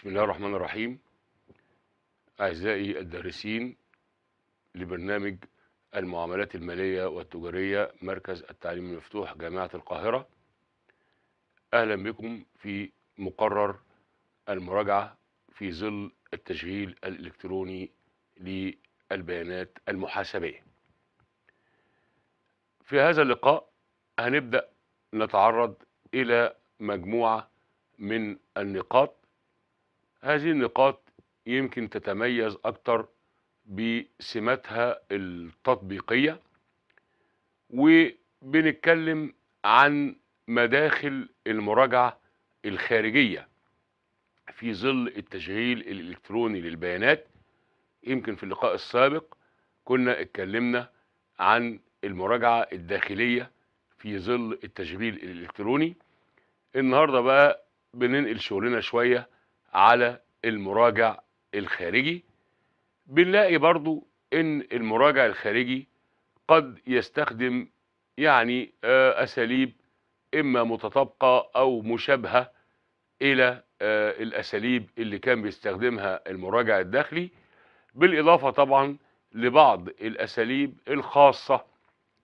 بسم الله الرحمن الرحيم أعزائي الدارسين لبرنامج المعاملات المالية والتجارية مركز التعليم المفتوح جامعة القاهرة أهلا بكم في مقرر المراجعة في ظل التشغيل الإلكتروني للبيانات المحاسبية في هذا اللقاء هنبدأ نتعرض إلى مجموعة من النقاط هذه النقاط يمكن تتميز أكتر بسماتها التطبيقية وبنتكلم عن مداخل المراجعة الخارجية في ظل التشغيل الإلكتروني للبيانات يمكن في اللقاء السابق كنا اتكلمنا عن المراجعة الداخلية في ظل التشغيل الإلكتروني النهاردة بقى بننقل شغلنا شوية على المراجع الخارجي بنلاقي برضو ان المراجع الخارجي قد يستخدم يعني آه، اساليب اما متطابقه او مشابهه الى آه، الاساليب اللي كان بيستخدمها المراجع الداخلي بالاضافه طبعا لبعض الاساليب الخاصه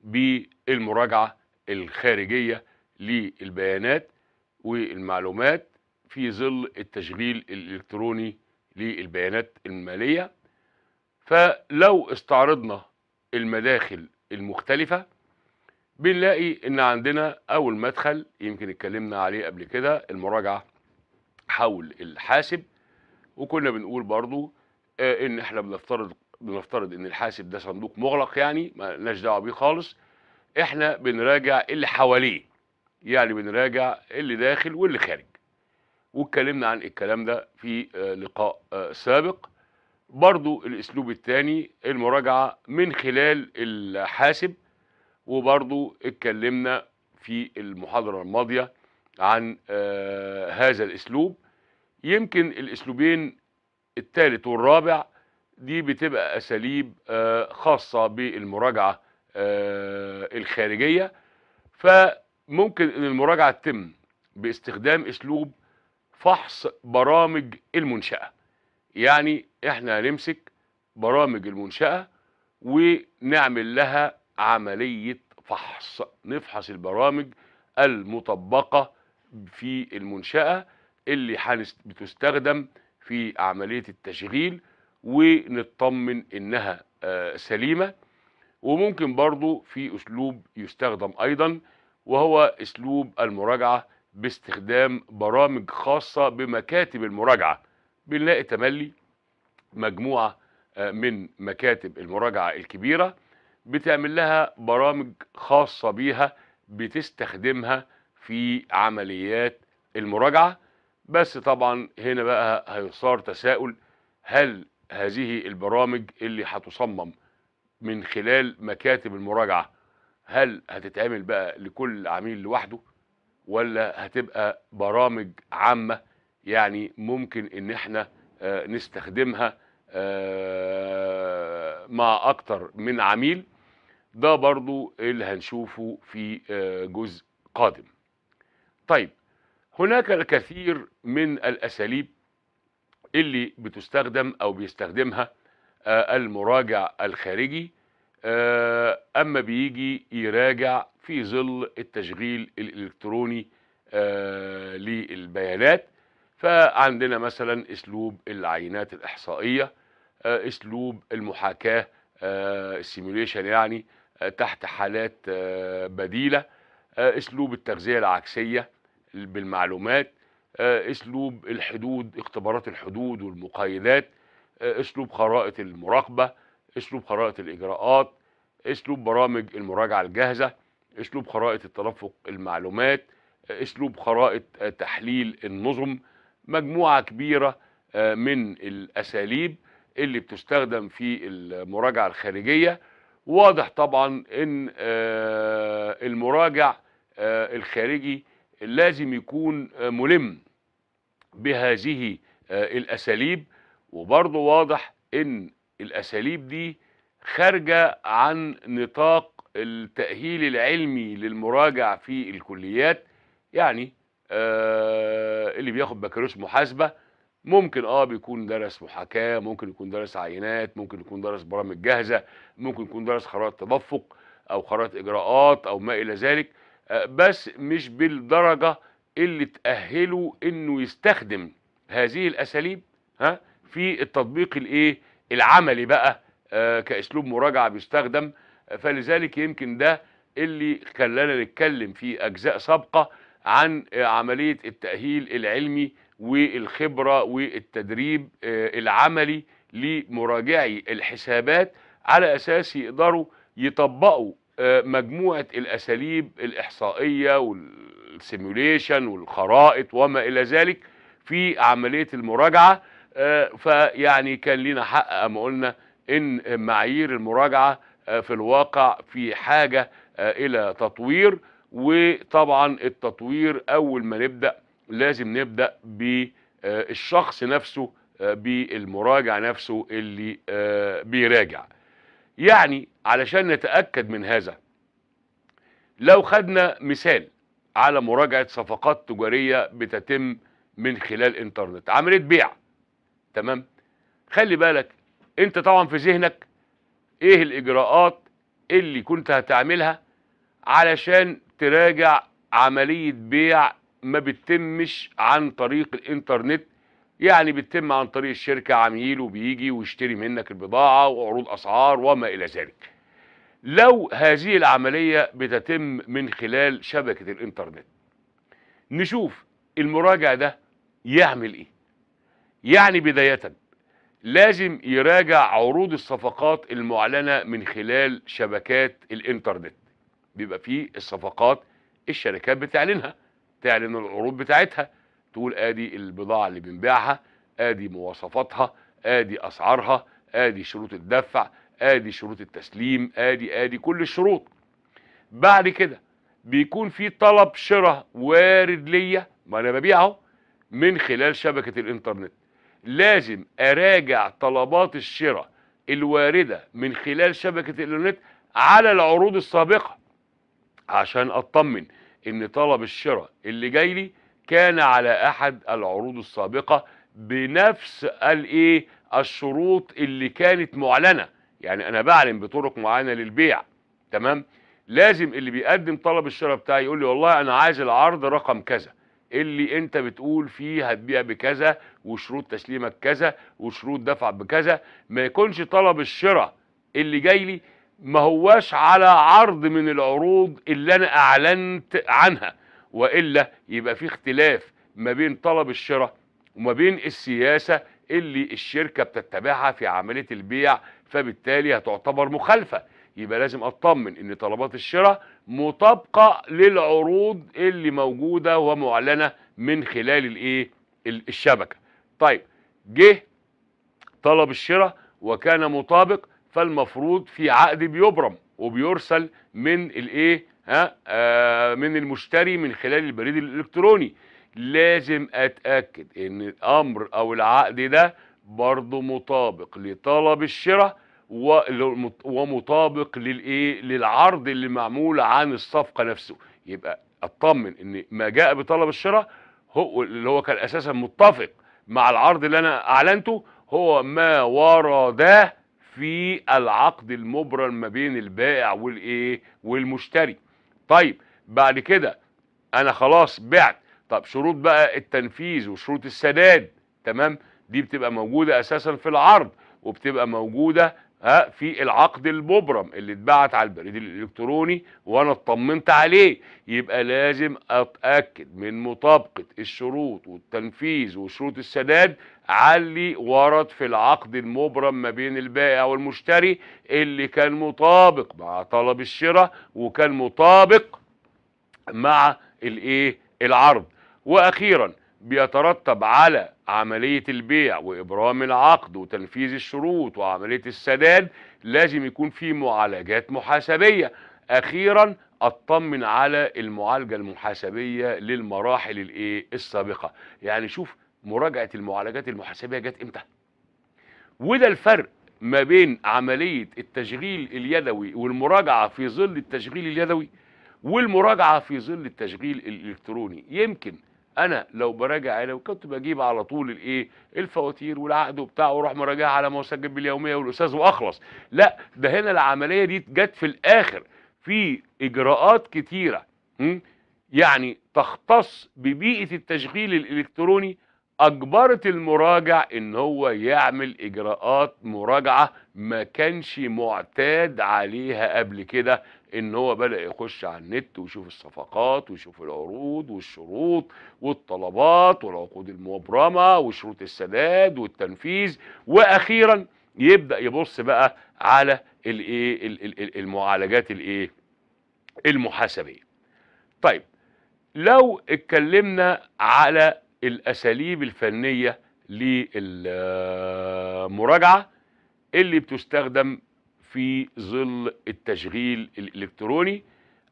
بالمراجعه الخارجيه للبيانات والمعلومات في ظل التشغيل الالكتروني للبيانات الماليه فلو استعرضنا المداخل المختلفه بنلاقي ان عندنا اول مدخل يمكن اتكلمنا عليه قبل كده المراجعه حول الحاسب وكنا بنقول برضو آه، ان احنا بنفترض بنفترض ان الحاسب ده صندوق مغلق يعني ما لناش دعوه بيه خالص احنا بنراجع اللي حواليه يعني بنراجع اللي داخل واللي خارج واتكلمنا عن الكلام ده في آه، لقاء آه، سابق برضو الاسلوب الثاني المراجعه من خلال الحاسب وبرضو اتكلمنا في المحاضره الماضيه عن آه، هذا الاسلوب يمكن الاسلوبين الثالث والرابع دي بتبقى اساليب خاصه بالمراجعه الخارجيه فممكن ان المراجعه تتم باستخدام اسلوب فحص برامج المنشأة يعني احنا هنمسك برامج المنشأة ونعمل لها عملية فحص نفحص البرامج المطبقة في المنشأة اللي بتستخدم في عملية التشغيل ونطمن إنها آه، سليمة وممكن برضو في أسلوب يستخدم أيضا وهو أسلوب المراجعة باستخدام برامج خاصة بمكاتب المراجعة بنلاقي تملي مجموعة آه، من مكاتب المراجعة الكبيرة بتعمل لها برامج خاصة بيها بتستخدمها في عمليات المراجعة بس طبعا هنا بقى هيصار تساؤل هل هذه البرامج اللي هتصمم من خلال مكاتب المراجعة هل هتتعمل بقى لكل عميل لوحده ولا هتبقى برامج عامه يعني ممكن ان احنا آه، نستخدمها آه، مع اكتر من عميل ده برضو اللي هنشوفه في آه، جزء قادم طيب هناك الكثير من الاساليب اللي بتستخدم او بيستخدمها المراجع الخارجي اما بيجي يراجع في ظل التشغيل الالكتروني آه، للبيانات فعندنا مثلا اسلوب العينات الاحصائيه آه، اسلوب المحاكاه السيموليشن آه، يعني تحت حالات بديله اسلوب التغذيه العكسيه بالمعلومات اسلوب الحدود اختبارات الحدود والمقايدات اسلوب خرائط المراقبه اسلوب خرائط الاجراءات اسلوب برامج المراجعه الجاهزه اسلوب خرائط التدفق المعلومات اسلوب خرائط آه، تحليل النظم مجموعه كبيره آه، من الاساليب اللي بتستخدم في المراجعه الخارجيه واضح طبعا ان آه، المراجع الخارجي لازم يكون ملم بهذه الاساليب وبرضه واضح ان الاساليب دي خارجه عن نطاق التأهيل العلمي للمراجع في الكليات يعني آه اللي بياخد بكالوريوس محاسبة ممكن اه بيكون درس محاكاة ممكن يكون درس عينات ممكن يكون درس برامج جاهزة ممكن يكون درس خرائط تدفق او خرائط اجراءات او ما الى ذلك آه بس مش بالدرجة اللي تأهله انه يستخدم هذه الاساليب ها في التطبيق الايه العملي بقى آه كاسلوب مراجعة بيستخدم فلذلك يمكن ده اللي خلانا نتكلم في أجزاء سابقة عن عملية التأهيل العلمي والخبرة والتدريب آه، العملي لمراجعي الحسابات على أساس يقدروا يطبقوا آه، مجموعة الأساليب الإحصائية والسيموليشن والخرائط وما إلى ذلك في عملية المراجعة آه، فيعني كان لنا حق أما قلنا إن معايير المراجعة آه، في الواقع في حاجة آه، إلى تطوير وطبعا التطوير أول ما نبدأ لازم نبدأ بالشخص آه، نفسه بالمراجع نفسه اللي بيراجع يعني علشان نتأكد من هذا لو خدنا مثال على مراجعة صفقات تجارية بتتم من خلال انترنت عملية بيع تمام خلي بالك انت طبعا في ذهنك ايه الاجراءات اللي كنت هتعملها علشان تراجع عملية بيع ما بتتمش عن طريق الانترنت يعني بتتم عن طريق الشركة عميل وبيجي ويشتري منك البضاعة وعروض أسعار وما إلى ذلك لو هذه العملية بتتم من خلال شبكة الانترنت نشوف المراجع ده يعمل ايه يعني بداية لازم يراجع عروض الصفقات المعلنة من خلال شبكات الانترنت بيبقى فيه الصفقات الشركات بتعلنها تعلن العروض بتاعتها تقول ادي البضاعة اللي بنبيعها ادي مواصفاتها ادي اسعارها ادي شروط الدفع ادي شروط التسليم ادي ادي كل الشروط بعد كده بيكون في طلب شراء وارد ليا ما انا ببيعه من خلال شبكة الانترنت لازم اراجع طلبات الشراء الوارده من خلال شبكه الانترنت على العروض السابقه عشان اطمن ان طلب الشراء اللي جاي لي كان على احد العروض السابقه بنفس الايه الشروط اللي كانت معلنه يعني انا بعلن بطرق معينه للبيع تمام لازم اللي بيقدم طلب الشراء بتاعي يقول لي والله انا عايز العرض رقم كذا اللي انت بتقول فيه هتبيع بكذا وشروط تسليمك كذا وشروط دفع بكذا ما يكونش طلب الشراء اللي جاي لي ما هواش على عرض من العروض اللي انا اعلنت عنها والا يبقى في اختلاف ما بين طلب الشراء وما بين السياسه اللي الشركه بتتبعها في عمليه البيع فبالتالي هتعتبر مخالفه يبقى لازم اطمن ان طلبات الشراء مطابقه للعروض اللي موجوده ومعلنه من خلال الايه الشبكه طيب جه طلب الشراء وكان مطابق فالمفروض في عقد بيبرم وبيرسل من الايه ها آه من المشتري من خلال البريد الالكتروني لازم اتاكد ان الامر او العقد ده برضه مطابق لطلب الشراء ومطابق للايه للعرض اللي معمول عن الصفقه نفسه يبقى اطمن ان ما جاء بطلب الشراء هو اللي هو كان اساسا متفق مع العرض اللي انا اعلنته هو ما ورده في العقد المبرم ما بين البائع والايه والمشتري طيب بعد كده انا خلاص بعت طب شروط بقى التنفيذ وشروط السداد تمام دي بتبقى موجوده اساسا في العرض وبتبقى موجوده ها في العقد المبرم اللي اتبعت على البريد الالكتروني وانا اطمنت عليه يبقى لازم اتاكد من مطابقه الشروط والتنفيذ وشروط السداد على اللي ورد في العقد المبرم ما بين البائع والمشتري اللي كان مطابق مع طلب الشراء وكان مطابق مع الايه العرض واخيرا بيترتب على عملية البيع وإبرام العقد وتنفيذ الشروط وعملية السداد لازم يكون في معالجات محاسبية أخيرا اطمن على المعالجة المحاسبية للمراحل الايه السابقة يعني شوف مراجعة المعالجات المحاسبية جت امتى وده الفرق ما بين عملية التشغيل اليدوي والمراجعة في ظل التشغيل اليدوي والمراجعة في ظل التشغيل الإلكتروني يمكن انا لو براجع انا كنت بجيب على طول الايه الفواتير والعقد وبتاع واروح مراجعها على ما اسجل باليوميه والاستاذ واخلص لا ده هنا العمليه دي جت في الاخر في اجراءات كتيره يعني تختص ببيئه التشغيل الالكتروني اجبرت المراجع ان هو يعمل اجراءات مراجعه ما كانش معتاد عليها قبل كده ان هو بدا يخش على النت ويشوف الصفقات ويشوف العروض والشروط والطلبات والعقود المبرمه وشروط السداد والتنفيذ واخيرا يبدا يبص بقى على الايه المعالجات الايه المحاسبيه طيب لو اتكلمنا على الاساليب الفنيه للمراجعه اللي بتستخدم في ظل التشغيل الإلكتروني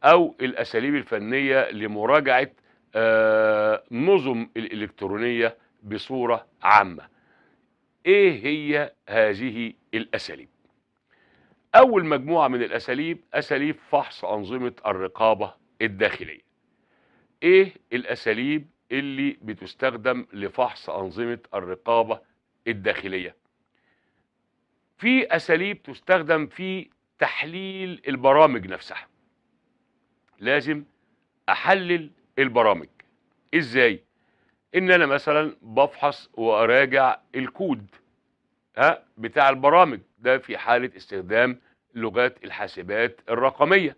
أو الأساليب الفنية لمراجعة آه، نظم الإلكترونية بصورة عامة إيه هي هذه الأساليب؟ أول مجموعة من الأساليب أساليب فحص أنظمة الرقابة الداخلية إيه الأساليب اللي بتستخدم لفحص أنظمة الرقابة الداخلية في اساليب تستخدم في تحليل البرامج نفسها لازم احلل البرامج ازاي ان انا مثلا بفحص واراجع الكود ها بتاع البرامج ده في حاله استخدام لغات الحاسبات الرقميه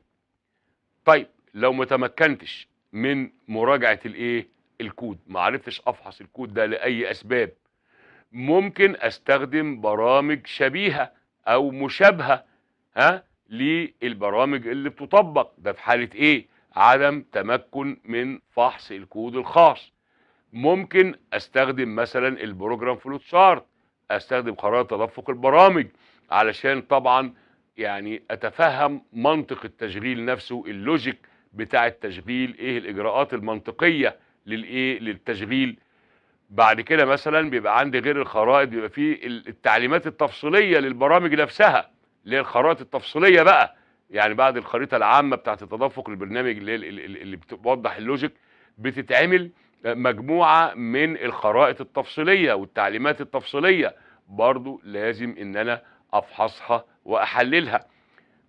طيب لو ما تمكنتش من مراجعه الايه الكود ما عرفتش افحص الكود ده لاي اسباب ممكن استخدم برامج شبيهه او مشابهه ها للبرامج اللي بتطبق ده في حاله ايه عدم تمكن من فحص الكود الخاص ممكن استخدم مثلا البروجرام فلوت شارت استخدم قرار تدفق البرامج علشان طبعا يعني اتفهم منطق التشغيل نفسه اللوجيك بتاع التشغيل ايه الاجراءات المنطقيه للايه للتشغيل بعد كده مثلا بيبقى عندي غير الخرائط بيبقى فيه التعليمات التفصيليه للبرامج نفسها اللي هي الخرائط التفصيليه بقى يعني بعد الخريطه العامه بتاعه التدفق البرنامج اللي, اللي بتوضح اللوجيك بتتعمل مجموعه من الخرائط التفصيليه والتعليمات التفصيليه برضو لازم ان انا افحصها واحللها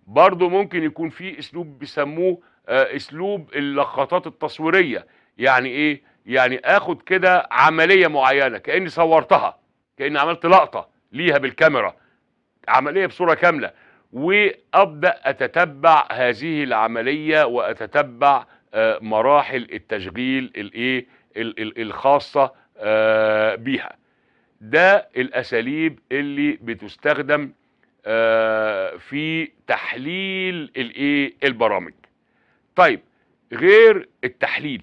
برضو ممكن يكون في اسلوب بيسموه آه، اسلوب اللقطات التصويريه يعني ايه يعني اخد كده عمليه معينه كاني صورتها كاني عملت لقطه ليها بالكاميرا عمليه بصوره كامله وابدا اتتبع هذه العمليه واتتبع آه، مراحل التشغيل الايه الخاصه آه، بيها ده الاساليب اللي بتستخدم آه، في تحليل الايه البرامج طيب غير التحليل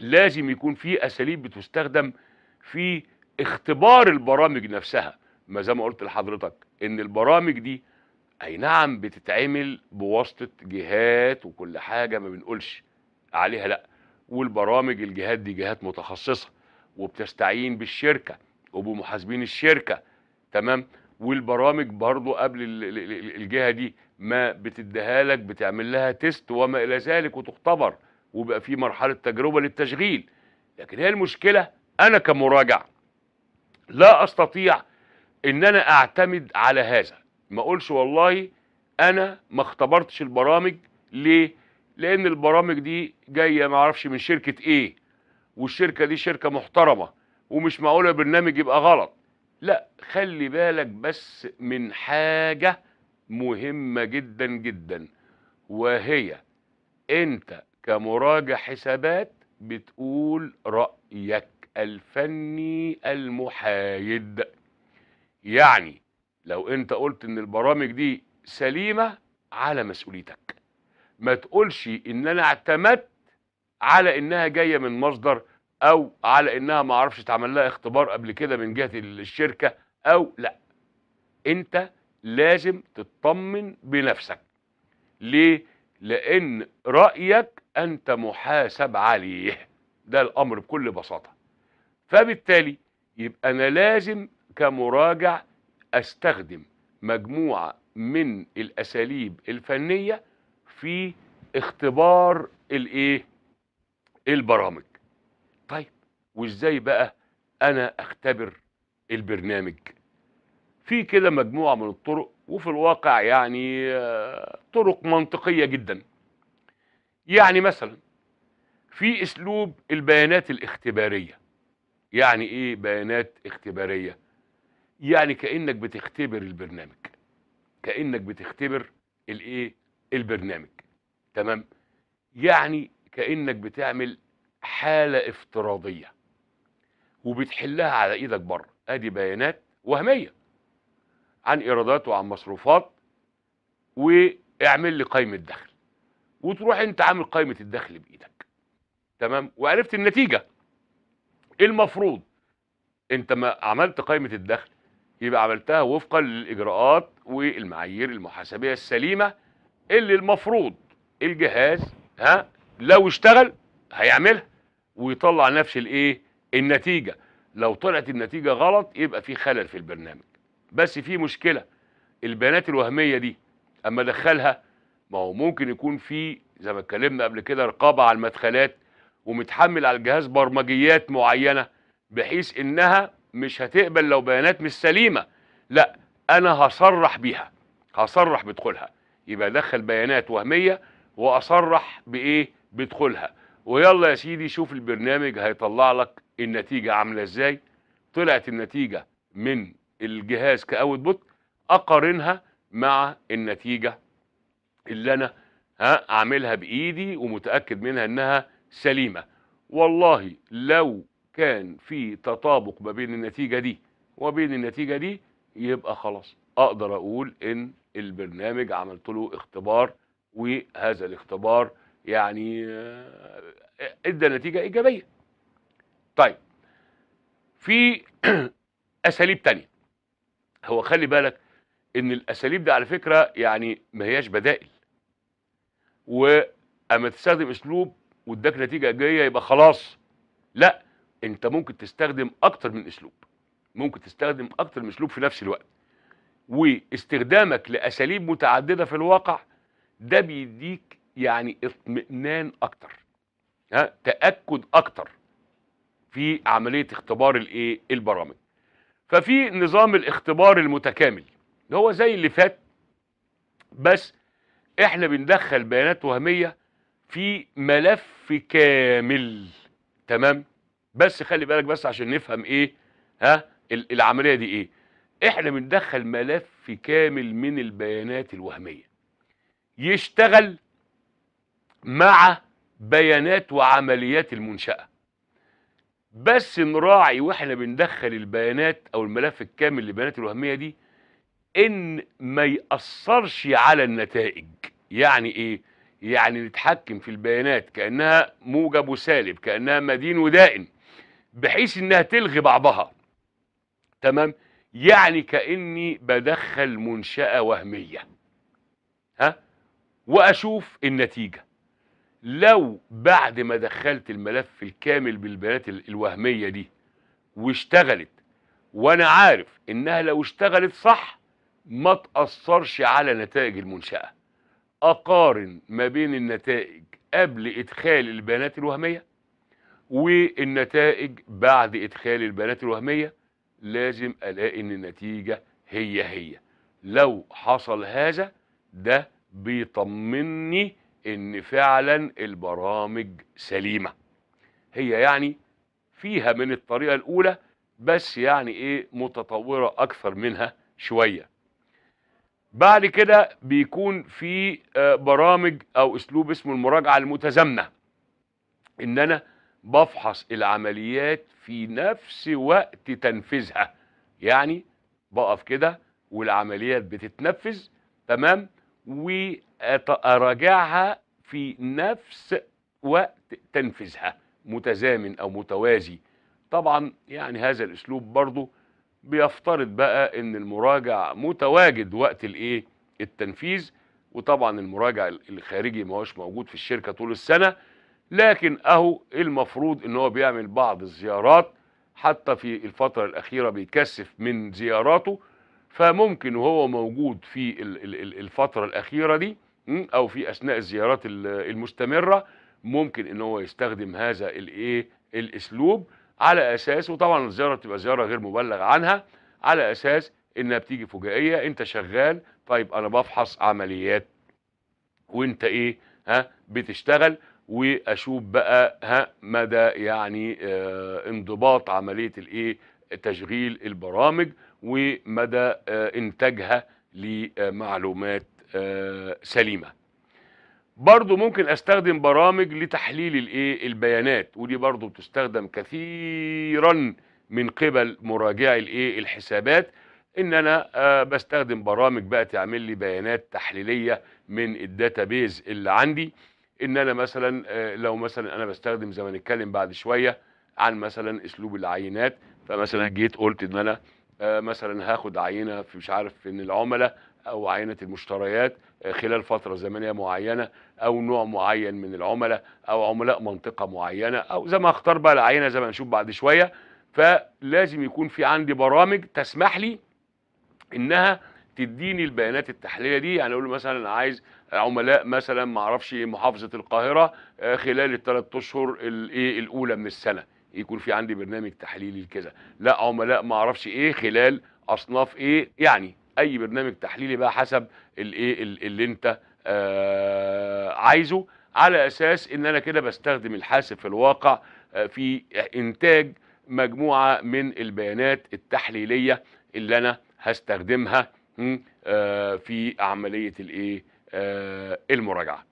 لازم يكون في اساليب بتستخدم في اختبار البرامج نفسها ما زي ما قلت لحضرتك ان البرامج دي اي نعم بتتعمل بواسطه جهات وكل حاجه ما بنقولش عليها لا والبرامج الجهات دي جهات متخصصه وبتستعين بالشركه وبمحاسبين الشركه تمام والبرامج برضو قبل الجهه دي ما بتديها لك بتعمل لها تيست وما الى ذلك وتختبر وبقى في مرحله تجربه للتشغيل لكن هي المشكله انا كمراجع لا استطيع ان انا اعتمد على هذا ما اقولش والله انا ما اختبرتش البرامج ليه لان البرامج دي جايه ما اعرفش من شركه ايه والشركه دي شركه محترمه ومش معقوله برنامج يبقى غلط لا خلي بالك بس من حاجه مهمه جدا جدا وهي انت كمراجع حسابات بتقول رأيك الفني المحايد يعني لو انت قلت ان البرامج دي سليمة على مسؤوليتك ما تقولش ان انا اعتمدت على انها جاية من مصدر او على انها ما عرفش اتعمل لها اختبار قبل كده من جهة الشركة او لا انت لازم تطمن بنفسك ليه لان رأيك أنت محاسب عليه ده الأمر بكل بساطة فبالتالي يبقى أنا لازم كمراجع أستخدم مجموعة من الأساليب الفنية في اختبار الإيه؟ البرامج طيب وإزاي بقى أنا أختبر البرنامج في كده مجموعة من الطرق وفي الواقع يعني آه، طرق منطقية جداً يعني مثلا في اسلوب البيانات الاختباريه يعني ايه بيانات اختباريه يعني كانك بتختبر البرنامج كانك بتختبر الايه البرنامج تمام يعني كانك بتعمل حاله افتراضيه وبتحلها على ايدك بره ادي بيانات وهميه عن ايرادات وعن مصروفات واعمل لي قائمه دخل وتروح انت عامل قائمه الدخل بايدك تمام وعرفت النتيجه إيه المفروض انت ما عملت قائمه الدخل يبقى عملتها وفقا للاجراءات والمعايير المحاسبيه السليمه اللي المفروض الجهاز ها لو اشتغل هيعملها ويطلع نفس الايه النتيجه لو طلعت النتيجه غلط يبقى في خلل في البرنامج بس في مشكله البيانات الوهميه دي اما ادخلها ما هو ممكن يكون في زي ما اتكلمنا قبل كده رقابه على المدخلات ومتحمل على الجهاز برمجيات معينه بحيث انها مش هتقبل لو بيانات مش سليمه لا انا هصرح بيها هصرح بدخولها يبقى ادخل بيانات وهميه واصرح بايه بدخولها ويلا يا سيدي شوف البرنامج هيطلع لك النتيجه عامله ازاي طلعت النتيجه من الجهاز كاوت بوت اقارنها مع النتيجه اللي انا ها اعملها بايدي ومتاكد منها انها سليمه والله لو كان في تطابق ما بين النتيجه دي وبين النتيجه دي يبقى خلاص اقدر اقول ان البرنامج عملت له اختبار وهذا الاختبار يعني آه، ادى نتيجه ايجابيه طيب في اساليب تانية هو خلي بالك ان الاساليب دي على فكره يعني ما هياش بدائل واما تستخدم اسلوب واداك نتيجه ايجابيه يبقى خلاص لا انت ممكن تستخدم اكتر من اسلوب ممكن تستخدم اكتر من اسلوب في نفس الوقت واستخدامك لاساليب متعدده في الواقع ده بيديك يعني اطمئنان اكتر ها تاكد اكتر في عمليه اختبار الايه البرامج ففي نظام الاختبار المتكامل اللي هو زي اللي فات بس احنا بندخل بيانات وهميه في ملف كامل تمام بس خلي بالك بس عشان نفهم ايه ها العمليه دي ايه احنا بندخل ملف كامل من البيانات الوهميه يشتغل مع بيانات وعمليات المنشاه بس نراعي واحنا بندخل البيانات او الملف الكامل للبيانات الوهميه دي ان ما ياثرش على النتائج يعني ايه يعني نتحكم في البيانات كانها موجب وسالب كانها مدين ودائن بحيث انها تلغي بعضها تمام يعني كاني بدخل منشاه وهميه ها واشوف النتيجه لو بعد ما دخلت الملف الكامل بالبيانات الوهميه دي واشتغلت وانا عارف انها لو اشتغلت صح ما تأثرش على نتائج المنشأة أقارن ما بين النتائج قبل إدخال البيانات الوهمية والنتائج بعد إدخال البيانات الوهمية لازم ألاقي إن النتيجة هي هي لو حصل هذا ده بيطمني إن فعلا البرامج سليمة هي يعني فيها من الطريقة الأولى بس يعني إيه متطورة أكثر منها شوية بعد كده بيكون في آه، برامج او اسلوب اسمه المراجعه المتزامنه ان انا بفحص العمليات في نفس وقت تنفيذها يعني بقف كده والعمليات بتتنفذ تمام واراجعها في نفس وقت تنفيذها متزامن او متوازي طبعا يعني هذا الاسلوب برضه بيفترض بقى ان المراجع متواجد وقت الايه التنفيذ وطبعا المراجع الخارجي ما هوش موجود في الشركه طول السنه لكن اهو المفروض ان هو بيعمل بعض الزيارات حتى في الفتره الاخيره بيكثف من زياراته فممكن وهو موجود في الفتره الاخيره دي او في اثناء الزيارات المستمره ممكن ان هو يستخدم هذا الايه الاسلوب على اساس وطبعا الزياره بتبقى زياره غير مبلغ عنها على اساس انها بتيجي فجائيه انت شغال طيب انا بفحص عمليات وانت ايه ها بتشتغل واشوف بقى ها مدى يعني اه انضباط عمليه الايه تشغيل البرامج ومدى اه انتاجها لمعلومات اه سليمه برضو ممكن استخدم برامج لتحليل الايه البيانات ودي برضو بتستخدم كثيرا من قبل مراجعي الايه الحسابات ان انا آه بستخدم برامج بقى تعمل لي بيانات تحليليه من الداتابيز اللي عندي ان انا مثلا آه لو مثلا انا بستخدم زي ما نتكلم بعد شويه عن مثلا اسلوب العينات فمثلا جيت قلت ان انا آه مثلا هاخد عينه في مش عارف ان العملاء أو عينة المشتريات آه، خلال فترة زمنية معينة أو نوع معين من العملاء أو عملاء منطقة معينة أو زي ما اختار بقى العينة زي ما هنشوف بعد شوية فلازم يكون في عندي برامج تسمح لي إنها تديني البيانات التحليليه دي يعني اقول مثلا انا عايز عملاء مثلا ما اعرفش محافظه القاهره آه، خلال الثلاث اشهر الايه الاولى من السنه يكون في عندي برنامج تحليلي لكذا لا عملاء ما اعرفش ايه خلال اصناف ايه يعني اي برنامج تحليلي بقى حسب الايه اللي انت آه، عايزه على اساس ان انا كده بستخدم الحاسب في الواقع آه، في انتاج مجموعه من البيانات التحليليه اللي انا هستخدمها آه، في عمليه الايه المراجعه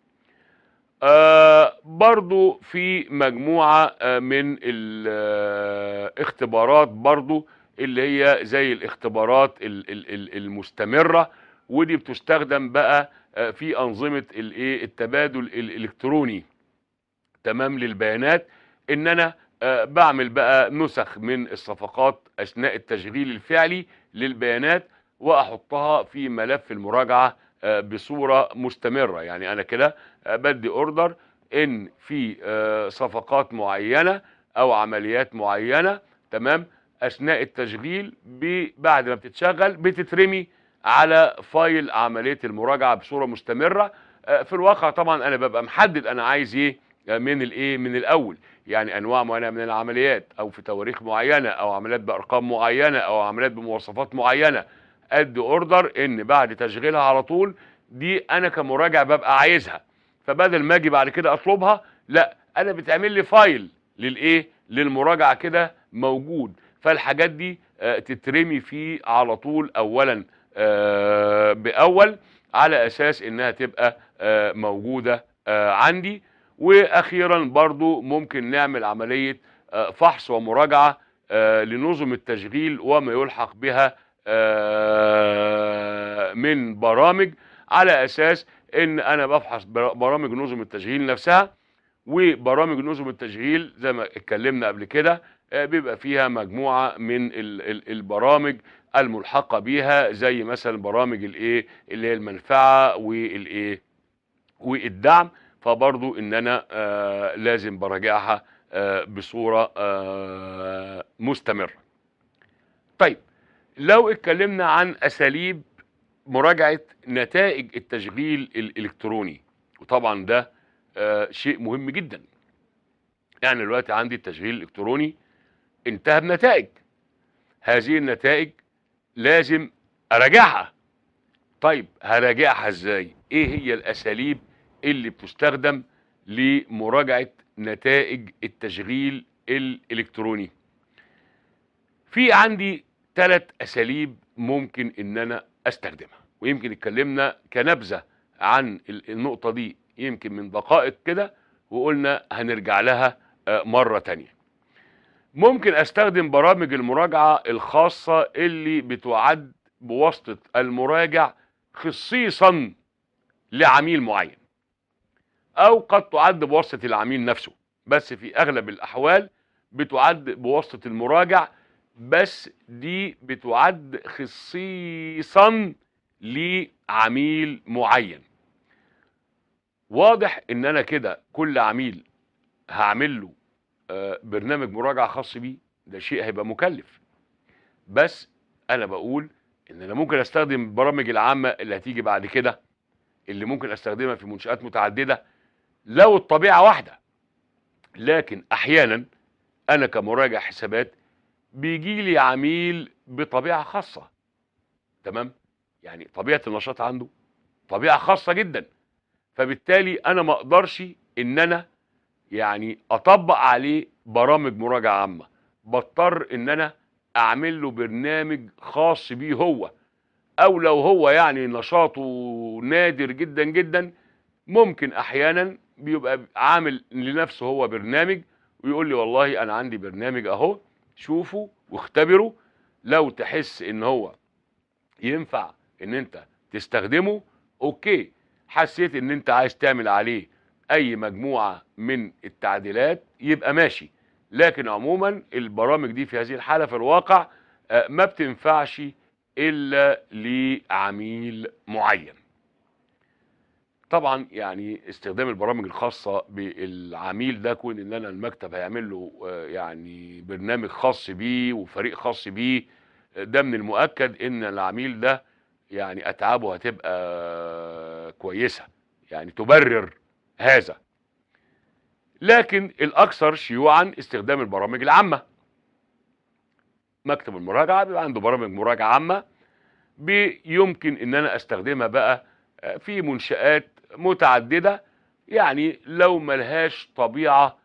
برضو في مجموعه من الاختبارات برضو اللي هي زي الاختبارات المستمرة ودي بتستخدم بقى آه، في أنظمة التبادل الإلكتروني تمام للبيانات إن أنا آه، بعمل بقى نسخ من الصفقات أثناء التشغيل الفعلي للبيانات وأحطها في ملف المراجعة آه، بصورة مستمرة يعني أنا كده بدي أوردر إن في صفقات معينة أو عمليات معينة تمام اثناء التشغيل بعد ما بتتشغل بتترمي على فايل عمليه المراجعه بصوره مستمره آه، في الواقع طبعا انا ببقى محدد انا عايز ايه آه، من الايه من الاول يعني انواع معينه من العمليات او في تواريخ معينه او عمليات بارقام معينه او عمليات بمواصفات معينه ادي اوردر ان بعد تشغيلها على طول دي انا كمراجع ببقى عايزها فبدل ما اجي بعد كده اطلبها لا انا بتعمل لي فايل للايه للمراجعه كده موجود فالحاجات دي آه، تترمي فيه على طول اولا آه، باول على اساس انها تبقى آه، موجوده عندي واخيرا برضو ممكن نعمل عمليه فحص ومراجعه لنظم التشغيل وما يلحق بها من برامج على اساس ان انا بفحص برامج نظم التشغيل نفسها وبرامج نظم التشغيل زي ما اتكلمنا قبل كده آه، بيبقى فيها مجموعة من البرامج الملحقة بيها زي مثلا برامج الايه اللي هي المنفعة والايه والدعم فبرضو ان انا آه، لازم براجعها آه، بصورة مستمرة طيب لو اتكلمنا عن اساليب مراجعة نتائج التشغيل الالكتروني وطبعا ده شيء مهم جدا يعني دلوقتي عندي التشغيل الالكتروني انتهى بنتائج هذه النتائج لازم اراجعها طيب هراجعها ازاي ايه هي الاساليب اللي بتستخدم لمراجعه نتائج التشغيل الالكتروني في عندي ثلاث اساليب ممكن ان انا استخدمها ويمكن اتكلمنا كنبذه عن النقطه دي يمكن من دقائق كده وقلنا هنرجع لها آه، مره تانية ممكن استخدم برامج المراجعة الخاصة اللي بتعد بواسطة المراجع خصيصا لعميل معين او قد تعد بواسطة العميل نفسه بس في اغلب الاحوال بتعد بواسطة المراجع بس دي بتعد خصيصا لعميل معين واضح ان انا كده كل عميل هعمل له آه، برنامج مراجعه خاص بيه ده شيء هيبقى مكلف بس انا بقول ان انا ممكن استخدم البرامج العامه اللي هتيجي بعد كده اللي ممكن استخدمها في منشات متعدده لو الطبيعه واحده لكن احيانا انا كمراجع حسابات بيجي لي عميل بطبيعه خاصه تمام يعني طبيعه النشاط عنده طبيعه خاصه جدا فبالتالي انا ما اقدرش ان انا يعني اطبق عليه برامج مراجعه عامه بضطر ان انا اعمل له برنامج خاص بيه هو او لو هو يعني نشاطه نادر جدا جدا ممكن احيانا بيبقى عامل لنفسه هو برنامج ويقول لي والله انا عندي برنامج اهو شوفه واختبره لو تحس ان هو ينفع ان انت تستخدمه اوكي حسيت ان انت عايز تعمل عليه اي مجموعه من التعديلات يبقى ماشي لكن عموما البرامج دي في هذه الحاله في الواقع آه، ما بتنفعش الا لعميل معين طبعا يعني استخدام البرامج الخاصه بالعميل ده كون ان انا المكتب هيعمل له آه، يعني برنامج خاص بيه وفريق خاص بيه آه، ده من المؤكد ان العميل ده يعني اتعابه هتبقى كويسه يعني تبرر هذا لكن الأكثر شيوعا استخدام البرامج العامة مكتب المراجعة بيبقى عنده برامج مراجعة عامة بيمكن إن أنا أستخدمها بقى آه، في منشآت متعددة يعني لو ملهاش طبيعة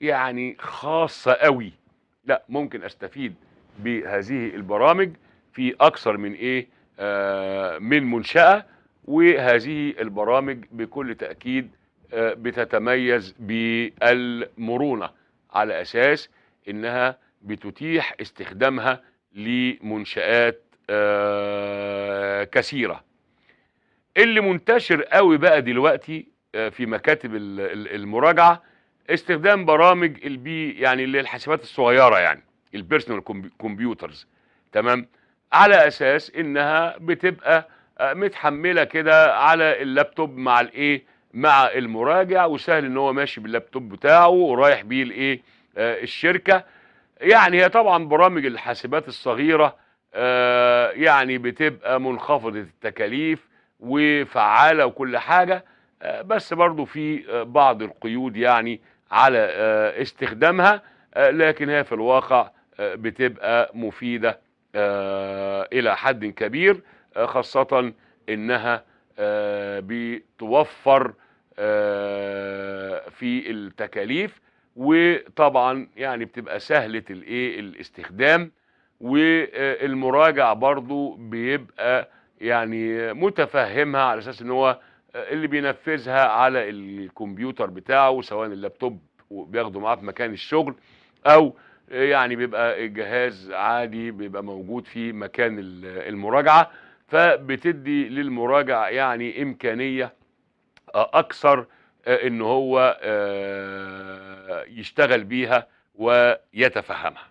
يعني خاصة قوي لا ممكن أستفيد بهذه البرامج في أكثر من إيه آه من منشأة وهذه البرامج بكل تأكيد بتتميز بالمرونة على أساس إنها بتتيح استخدامها لمنشآت آه، كثيرة اللي منتشر قوي بقى دلوقتي آه، في مكاتب المراجعة استخدام برامج البي يعني اللي الحاسبات الصغيرة يعني البيرسونال كمبيوترز تمام على اساس انها بتبقى آه، متحمله كده على اللابتوب مع الايه مع المراجع وسهل ان هو ماشي باللابتوب بتاعه ورايح بيه الايه آه، الشركه يعني هي طبعا برامج الحاسبات الصغيره آه، يعني بتبقى منخفضه التكاليف وفعاله وكل حاجه آه، بس برضو في بعض القيود يعني على استخدامها لكن هي في الواقع بتبقى مفيدة إلى حد كبير خاصة إنها بتوفر آه، في التكاليف وطبعا يعني بتبقى سهلة الايه الاستخدام والمراجع برضو بيبقى يعني متفهمها على اساس ان هو آه، اللي بينفذها على الكمبيوتر بتاعه سواء اللابتوب بياخده معاه في مكان الشغل او آه، يعني بيبقى الجهاز عادي بيبقى موجود في مكان المراجعه فبتدي للمراجع يعني امكانيه اكثر آه، ان هو آه، يشتغل بيها ويتفهمها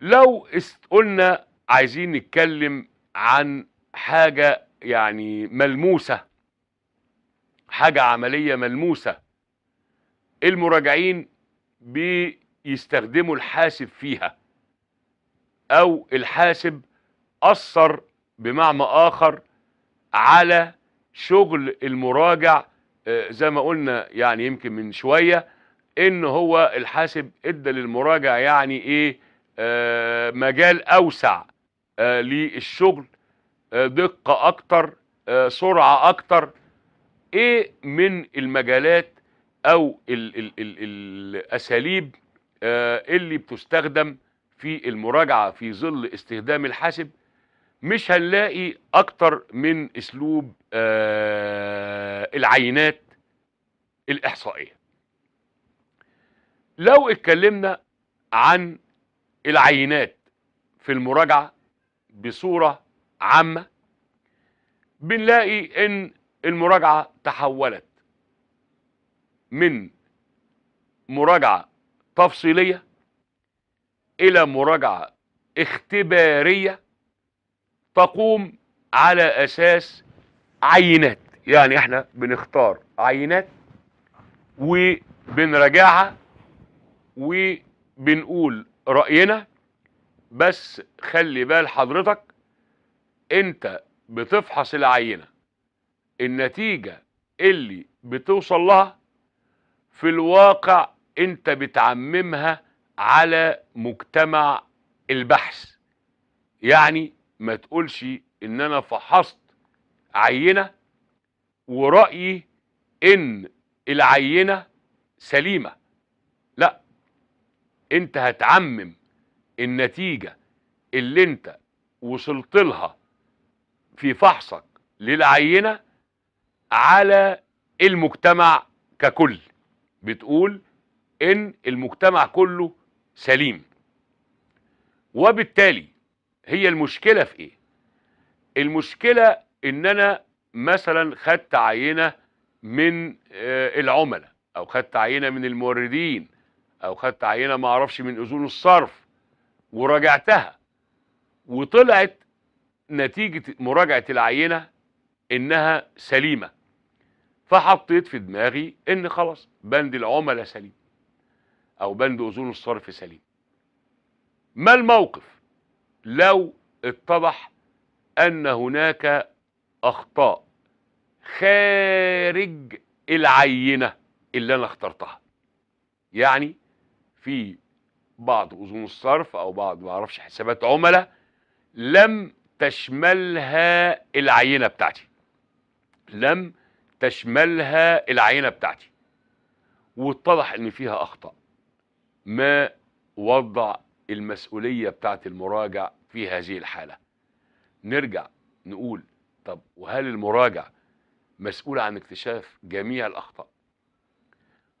لو قلنا عايزين نتكلم عن حاجة يعني ملموسة حاجة عملية ملموسة المراجعين بيستخدموا الحاسب فيها أو الحاسب أثر بمعنى آخر على شغل المراجع آه، زي ما قلنا يعني يمكن من شوية ان هو الحاسب ادى للمراجع يعني ايه آه، مجال اوسع آه، للشغل دقة اكتر سرعة اكتر ايه من المجالات او ال ال ال الاساليب اللي بتستخدم في المراجعة في ظل استخدام الحاسب مش هنلاقي اكتر من اسلوب آه، العينات الاحصائيه لو اتكلمنا عن العينات في المراجعه بصوره عامه بنلاقي ان المراجعه تحولت من مراجعه تفصيليه الى مراجعه اختباريه تقوم على اساس عينات يعني احنا بنختار عينات وبنراجعها وبنقول رأينا بس خلي بال حضرتك انت بتفحص العينة النتيجة اللي بتوصل لها في الواقع انت بتعممها على مجتمع البحث يعني ما تقولش ان انا فحصت عينه ورايي ان العينه سليمه لا انت هتعمم النتيجه اللي انت وصلت لها في فحصك للعينه على المجتمع ككل بتقول ان المجتمع كله سليم وبالتالي هي المشكلة في ايه المشكلة ان انا مثلا خدت عينة من آه، العملاء او خدت عينة من الموردين او خدت عينة ما اعرفش من اذون الصرف وراجعتها وطلعت نتيجة مراجعة العينة انها سليمة فحطيت في دماغي ان خلاص بند العملاء سليم او بند اذون الصرف سليم ما الموقف لو اتضح أن هناك أخطاء خارج العينة اللي أنا اخترتها يعني في بعض أذون الصرف أو بعض ما أعرفش حسابات عملاء لم تشملها العينة بتاعتي لم تشملها العينة بتاعتي واتضح ان فيها اخطاء ما وضع المسؤولية بتاعت المراجع في هذه الحالة نرجع نقول طب وهل المراجع مسؤول عن اكتشاف جميع الأخطاء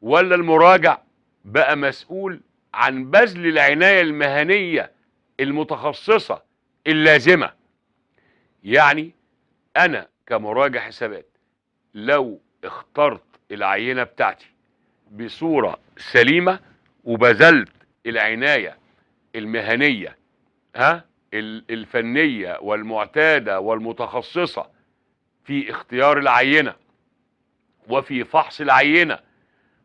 ولا المراجع بقى مسؤول عن بذل العناية المهنية المتخصصة اللازمة يعني أنا كمراجع حسابات لو اخترت العينة بتاعتي بصورة سليمة وبذلت العناية المهنية ها الفنية والمعتادة والمتخصصة في اختيار العينة وفي فحص العينة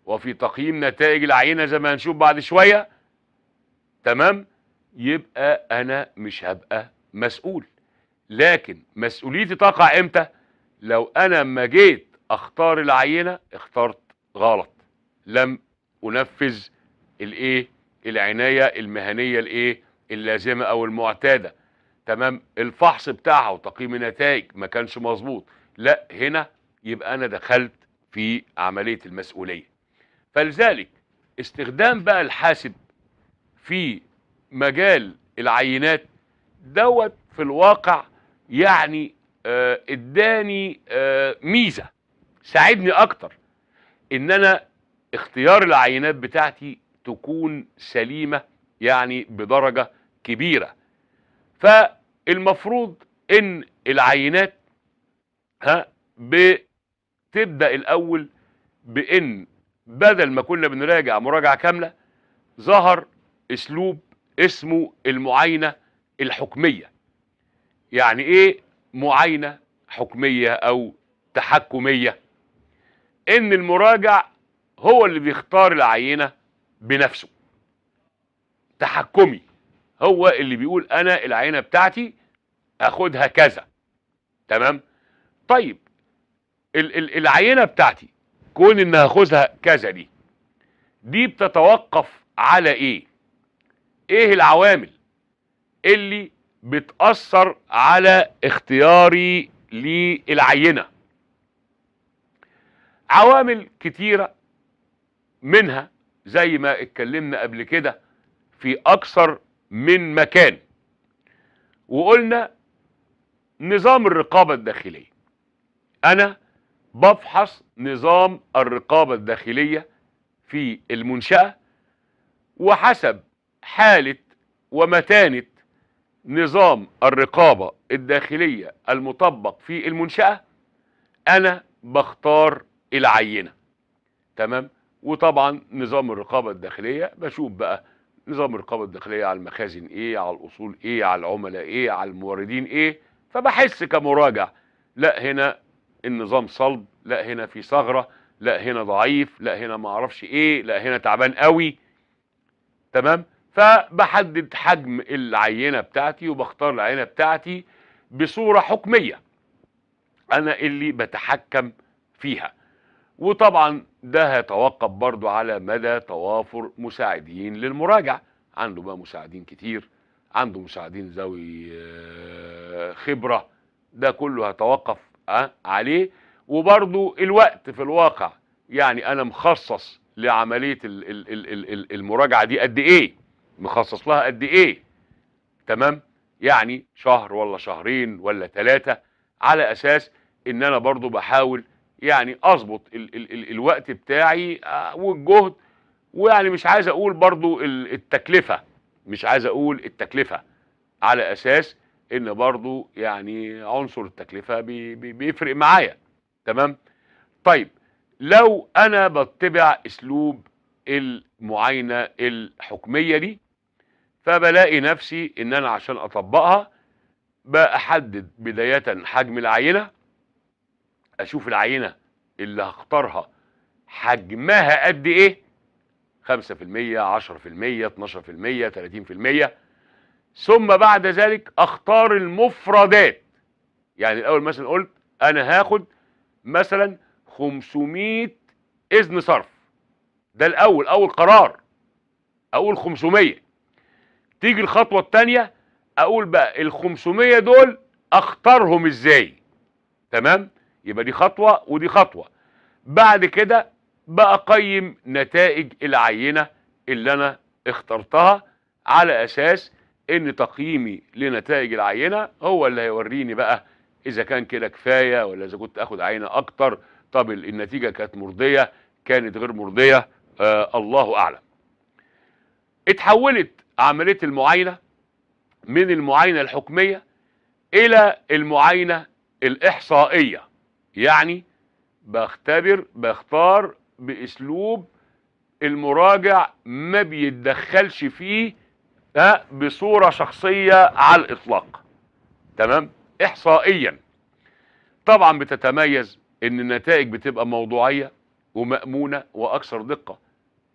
وفي تقييم نتائج العينة زي ما هنشوف بعد شوية تمام يبقى أنا مش هبقى مسؤول لكن مسؤوليتي تقع امتى لو انا ما جيت اختار العينه اخترت غلط لم انفذ الايه العنايه المهنيه الايه اللازمه او المعتاده تمام الفحص بتاعها وتقييم النتائج ما كانش مظبوط لا هنا يبقى انا دخلت في عمليه المسؤوليه فلذلك استخدام بقى الحاسب في مجال العينات دوت في الواقع يعني آه اداني آه ميزه ساعدني اكتر ان انا اختيار العينات بتاعتي تكون سليمة يعني بدرجة كبيرة فالمفروض ان العينات ها بتبدأ الاول بان بدل ما كنا بنراجع مراجعة كاملة ظهر اسلوب اسمه المعاينة الحكمية يعني ايه معاينة حكمية او تحكمية ان المراجع هو اللي بيختار العينة بنفسه تحكمي هو اللي بيقول انا العينه بتاعتي اخدها كذا تمام طيب ال ال العينه بتاعتي كون ان هاخدها كذا دي دي بتتوقف على ايه ايه العوامل اللي بتأثر على اختياري للعينة عوامل كتيرة منها زي ما اتكلمنا قبل كده في اكثر من مكان وقلنا نظام الرقابة الداخلية انا بفحص نظام الرقابة الداخلية في المنشأة وحسب حالة ومتانة نظام الرقابة الداخلية المطبق في المنشأة أنا بختار العينة تمام؟ وطبعا نظام الرقابه الداخليه بشوف بقى نظام الرقابه الداخليه على المخازن ايه على الاصول ايه على العملاء ايه على الموردين ايه فبحس كمراجع لا هنا النظام صلب لا هنا في ثغره لا هنا ضعيف لا هنا ما اعرفش ايه لا هنا تعبان قوي تمام فبحدد حجم العينه بتاعتي وبختار العينه بتاعتي بصوره حكميه انا اللي بتحكم فيها وطبعا ده هيتوقف برضه على مدى توافر مساعدين للمراجع عنده بقى مساعدين كتير عنده مساعدين ذوي آه، خبرة ده كله هيتوقف آه، عليه وبرضو الوقت في الواقع يعني أنا مخصص لعملية المراجعة دي قد إيه مخصص لها قد إيه تمام يعني شهر ولا شهرين ولا ثلاثة على أساس إن أنا برضه بحاول يعني اظبط ال ال ال الوقت بتاعي آه، والجهد ويعني مش عايز اقول برضو التكلفه مش عايز اقول التكلفه على اساس ان برضو يعني عنصر التكلفه بي بي بيفرق معايا تمام طيب لو انا بتبع اسلوب المعاينه الحكميه دي فبلاقي نفسي ان انا عشان اطبقها بحدد بدايه حجم العينه اشوف العينه اللي هختارها حجمها قد ايه 5% 10% 12% 30% ثم بعد ذلك اختار المفردات يعني الاول مثلا قلت انا هاخد مثلا 500 اذن صرف ده الاول اول قرار اقول 500 تيجي الخطوه الثانيه اقول بقى ال 500 دول اختارهم ازاي تمام يبقى دي خطوة ودي خطوة بعد كده بقيم نتائج العينة اللي انا اخترتها على اساس ان تقييمي لنتائج العينة هو اللي هيوريني بقى اذا كان كده كفاية ولا اذا كنت اخد عينة اكتر طب النتيجة كانت مرضية كانت غير مرضية آه الله اعلم اتحولت عملية المعاينة من المعاينة الحكمية الى المعاينة الاحصائية يعني بختبر بختار باسلوب المراجع ما بيتدخلش فيه ها آه، بصورة شخصية على الإطلاق تمام إحصائيا طبعا بتتميز إن النتائج بتبقى موضوعية ومأمونة وأكثر دقة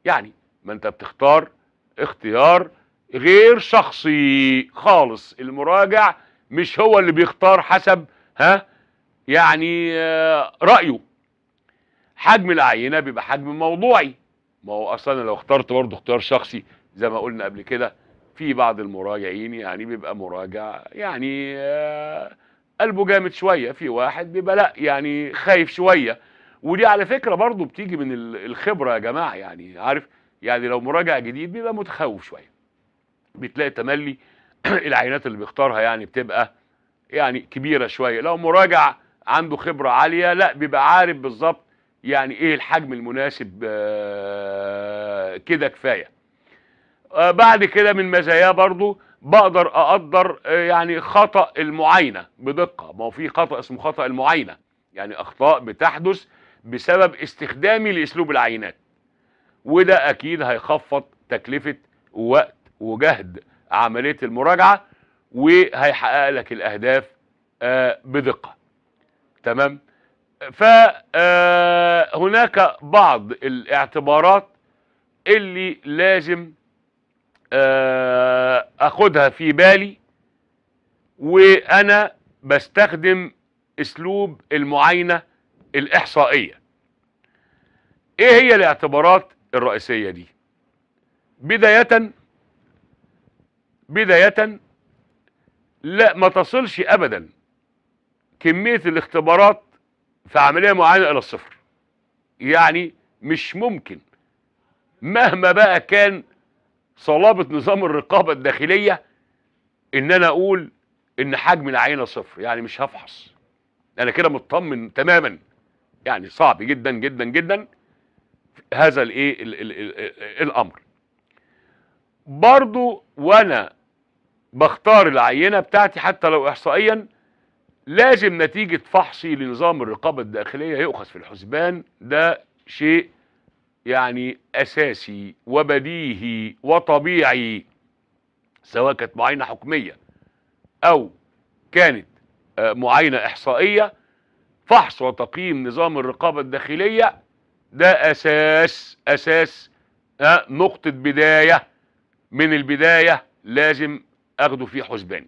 يعني ما أنت بتختار اختيار غير شخصي خالص المراجع مش هو اللي بيختار حسب ها يعني آه، رأيه حجم العينة بيبقى حجم موضوعي ما هو أصلا لو اخترت برضه اختيار شخصي زي ما قلنا قبل كده في بعض المراجعين يعني بيبقى مراجع يعني آه، قلبه جامد شوية في واحد بيبقى لا يعني خايف شوية ودي على فكرة برضه بتيجي من الخبرة يا جماعة يعني عارف يعني لو مراجع جديد بيبقى متخوف شوية بتلاقي تملي العينات اللي بيختارها يعني بتبقى يعني كبيرة شوية لو مراجع عنده خبره عاليه لا بيبقى عارف بالظبط يعني ايه الحجم المناسب آه، كده كفايه آه، بعد كده من مزاياه برضو بقدر اقدر آه، يعني خطا المعاينه بدقه ما هو في خطا اسمه خطا المعاينه يعني اخطاء بتحدث بسبب استخدامي لاسلوب العينات وده اكيد هيخفض تكلفه وقت وجهد عمليه المراجعه وهيحقق لك الاهداف بدقه تمام فهناك آه، بعض الاعتبارات اللي لازم آه، اخدها في بالي وانا بستخدم اسلوب المعاينة الاحصائية ايه هي الاعتبارات الرئيسية دي بداية بداية لا ما تصلش ابدا كمية الاختبارات في عملية معينة إلى الصفر يعني مش ممكن مهما بقى كان صلابة نظام الرقابة الداخلية إن أنا أقول إن حجم العينة صفر يعني مش هفحص أنا كده مطمن تماما يعني صعب جدا جدا جدا هذا الايه الامر برضو وانا بختار العينه بتاعتي حتى لو احصائيا لازم نتيجة فحصي لنظام الرقابة الداخلية يؤخذ في الحسبان ده شيء يعني أساسي وبديهي وطبيعي سواء كانت معاينة حكمية أو كانت آه، معاينة إحصائية فحص وتقييم نظام الرقابة الداخلية ده أساس أساس آه، نقطة بداية من البداية لازم أخده في حسباني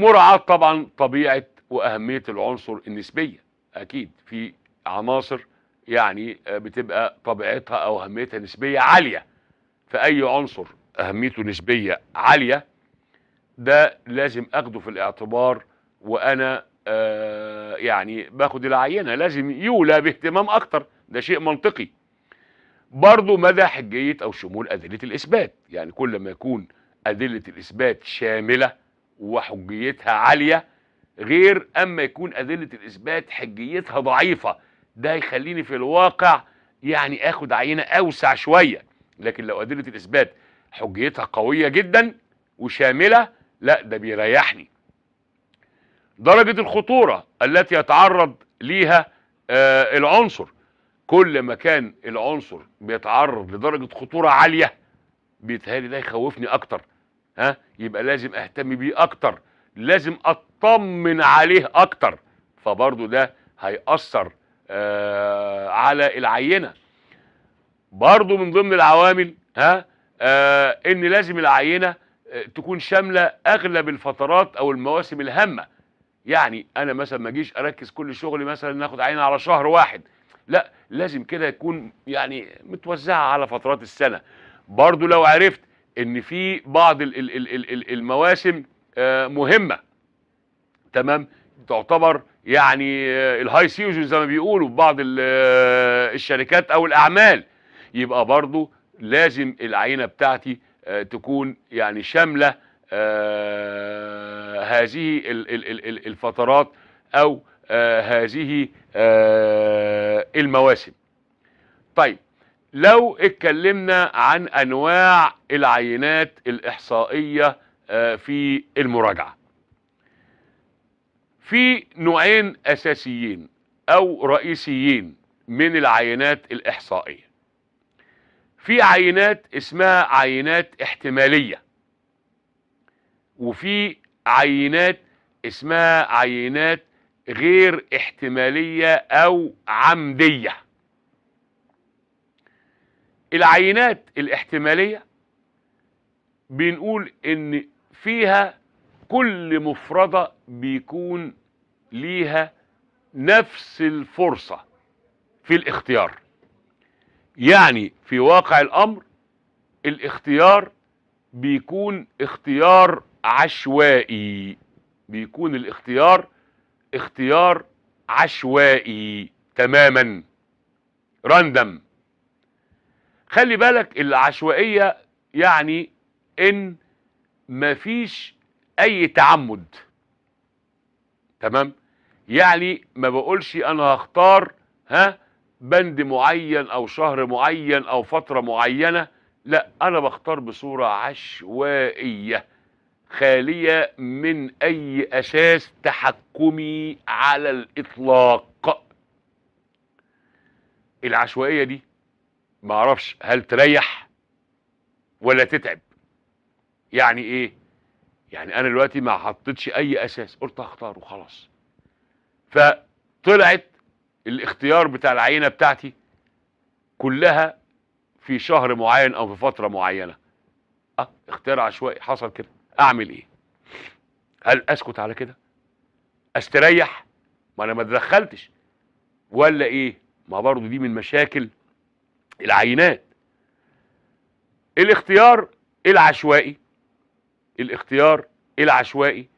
مراعاة طبعا طبيعة وأهمية العنصر النسبية أكيد في عناصر يعني بتبقى طبيعتها أو أهميتها نسبية عالية فأي عنصر أهميته نسبية عالية ده لازم أخده في الاعتبار وأنا آه يعني باخد العينة لازم يولى باهتمام أكتر ده شيء منطقي برضو مدى حجية أو شمول أدلة الإثبات يعني كل ما يكون أدلة الإثبات شاملة وحجيتها عاليه غير اما يكون ادله الاثبات حجيتها ضعيفه ده هيخليني في الواقع يعني اخد عينه اوسع شويه لكن لو ادله الاثبات حجيتها قويه جدا وشامله لا ده بيريحني درجه الخطوره التي يتعرض ليها آه العنصر كل ما كان العنصر بيتعرض لدرجه خطوره عاليه بيتهيألي ده يخوفني اكتر ها يبقى لازم اهتم بيه اكتر لازم اطمن عليه اكتر فبرضه ده هيأثر آه على العينه برضه من ضمن العوامل ها آه ان لازم العينه آه، تكون شامله اغلب الفترات او المواسم الهامه يعني انا مثلا ما اجيش اركز كل شغلي مثلا ناخد عينه على شهر واحد لا لازم كده يكون يعني متوزعه على فترات السنه برضو لو عرفت ان في بعض المواسم آه، مهمه تمام تعتبر يعني آه، الهاي سيزون زي ما بيقولوا في بعض آه، الشركات او الاعمال يبقى برضو لازم العينه بتاعتي تكون يعني شامله هذه الفترات او هذه المواسم طيب لو اتكلمنا عن انواع العينات الاحصائيه آه، في المراجعه في نوعين اساسيين او رئيسيين من العينات الاحصائيه في عينات اسمها عينات احتماليه وفي عينات اسمها عينات غير احتماليه او عمديه العينات الاحتمالية بنقول ان فيها كل مفردة بيكون ليها نفس الفرصة في الاختيار يعني في واقع الامر الاختيار بيكون اختيار عشوائي بيكون الاختيار اختيار عشوائي تماما راندم خلي بالك العشوائية يعني ان مفيش اي تعمد تمام يعني ما بقولش انا هختار ها بند معين او شهر معين او فترة معينة لا انا بختار بصورة عشوائية خالية من اي اساس تحكمي على الاطلاق العشوائية دي معرفش هل تريح ولا تتعب يعني ايه يعني انا دلوقتي ما حطيتش اي اساس قلت هختار وخلاص فطلعت الاختيار بتاع العينه بتاعتي كلها في شهر معين او في فتره معينه اه اختيار عشوائي حصل كده اعمل ايه هل اسكت على كده استريح ما انا ما تدخلتش ولا ايه ما برضه دي من مشاكل العينات الاختيار العشوائي الاختيار العشوائي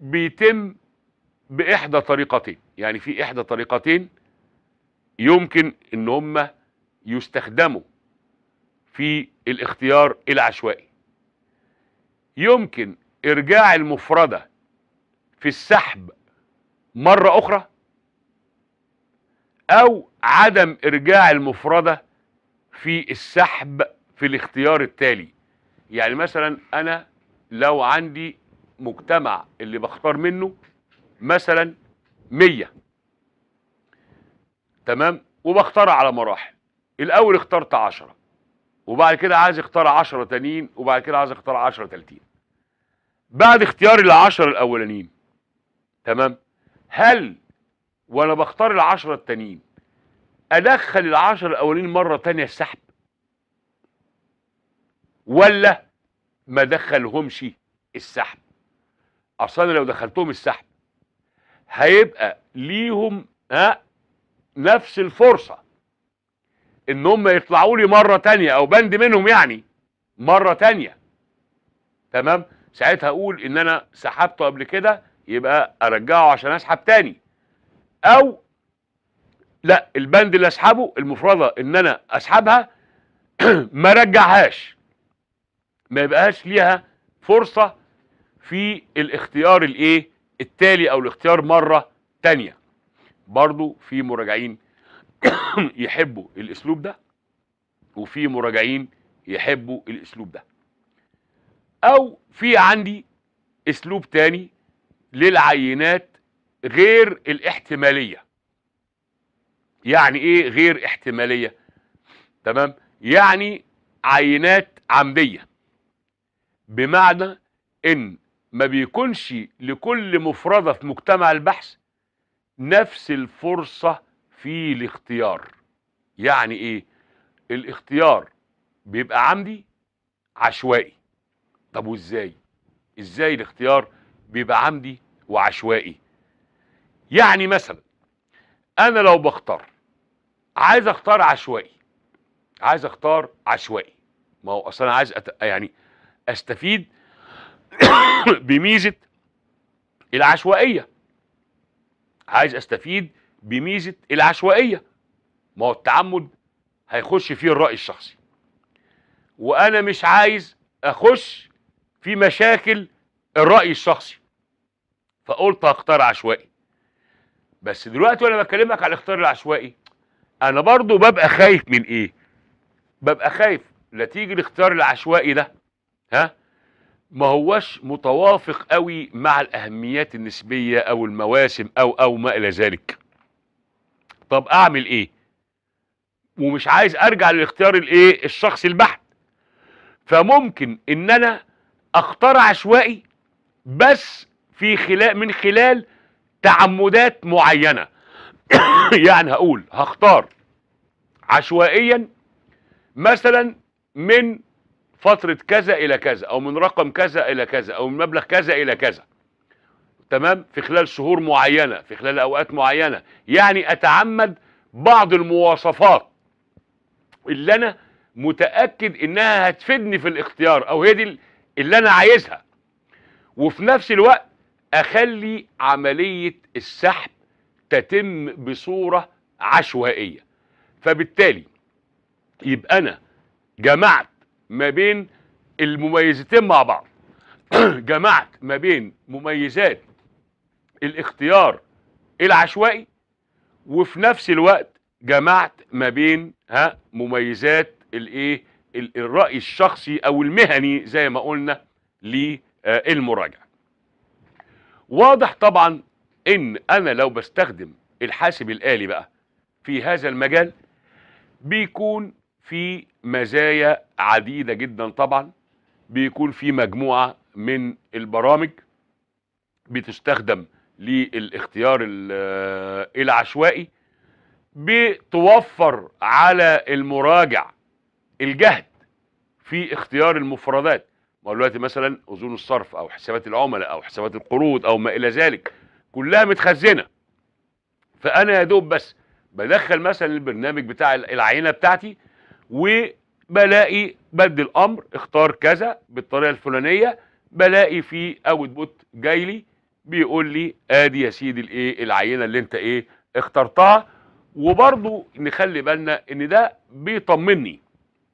بيتم باحدى طريقتين يعني في احدى طريقتين يمكن ان هم يستخدموا في الاختيار العشوائي يمكن ارجاع المفردة في السحب مرة اخرى او عدم إرجاع المفردة في السحب في الاختيار التالي يعني مثلا أنا لو عندي مجتمع اللي بختار منه مثلا مية تمام وبختار على مراحل الأول اخترت عشرة وبعد كده عايز اختار عشرة تانيين وبعد كده عايز اختار عشرة تلتين بعد اختياري العشرة الأولانيين تمام هل وأنا بختار العشرة التانيين ادخل العشر الاولين مره تانية السحب ولا ما دخلهمش السحب اصلا لو دخلتهم السحب هيبقى ليهم ها نفس الفرصه ان هم يطلعوا لي مره تانية او بند منهم يعني مره تانية تمام ساعتها اقول ان انا سحبته قبل كده يبقى ارجعه عشان اسحب تاني او لا البند اللي اسحبه المفردة ان انا اسحبها ما رجعهاش ما يبقاش ليها فرصة في الاختيار الايه التالي او الاختيار مرة تانية برضو في مراجعين يحبوا الاسلوب ده وفي مراجعين يحبوا الاسلوب ده او في عندي اسلوب تاني للعينات غير الاحتماليه يعني ايه غير احتمالية تمام يعني عينات عمدية بمعنى ان ما بيكونش لكل مفردة في مجتمع البحث نفس الفرصة في الاختيار يعني ايه الاختيار بيبقى عمدي عشوائي طب وازاي ازاي الاختيار بيبقى عمدي وعشوائي يعني مثلا انا لو بختار عايز اختار عشوائي عايز اختار عشوائي ما هو اصلا عايز أت... يعني استفيد بميزه العشوائيه عايز استفيد بميزه العشوائيه ما هو التعمد هيخش فيه الراي الشخصي وانا مش عايز اخش في مشاكل الراي الشخصي فقلت هختار عشوائي بس دلوقتي وانا بكلمك على الاختيار العشوائي انا برضو ببقى خايف من ايه ببقى خايف لا تيجي الاختيار العشوائي ده ها ما هوش متوافق قوي مع الاهميات النسبيه او المواسم او او ما الى ذلك طب اعمل ايه ومش عايز ارجع للاختيار الايه الشخص البحت فممكن ان انا اختار عشوائي بس في خلال من خلال تعمدات معينه يعني هقول هختار عشوائيا مثلا من فترة كذا إلى كذا أو من رقم كذا إلى كذا أو من مبلغ كذا إلى كذا تمام في خلال شهور معينة في خلال أوقات معينة يعني أتعمد بعض المواصفات اللي أنا متأكد إنها هتفيدني في الاختيار أو هي دي اللي أنا عايزها وفي نفس الوقت أخلي عملية السحب تتم بصورة عشوائية فبالتالي يبقى أنا جمعت ما بين المميزتين مع بعض جمعت ما بين مميزات الاختيار العشوائي وفي نفس الوقت جمعت ما بين ها مميزات الايه الرأي الشخصي او المهني زي ما قلنا للمراجعة واضح طبعا ان انا لو بستخدم الحاسب الالي بقى في هذا المجال بيكون في مزايا عديده جدا طبعا بيكون في مجموعه من البرامج بتستخدم للاختيار العشوائي بتوفر على المراجع الجهد في اختيار المفردات ما دلوقتي مثلا اذون الصرف او حسابات العملاء او حسابات القروض او ما الى ذلك كلها متخزنه فانا يا دوب بس بدخل مثلا البرنامج بتاع العينه بتاعتي وبلاقي بدي الامر اختار كذا بالطريقه الفلانيه بلاقي في اوت بوت جاي لي بيقول لي ادي يا سيدي الايه العينه اللي انت ايه اخترتها وبرضه نخلي بالنا ان ده بيطمني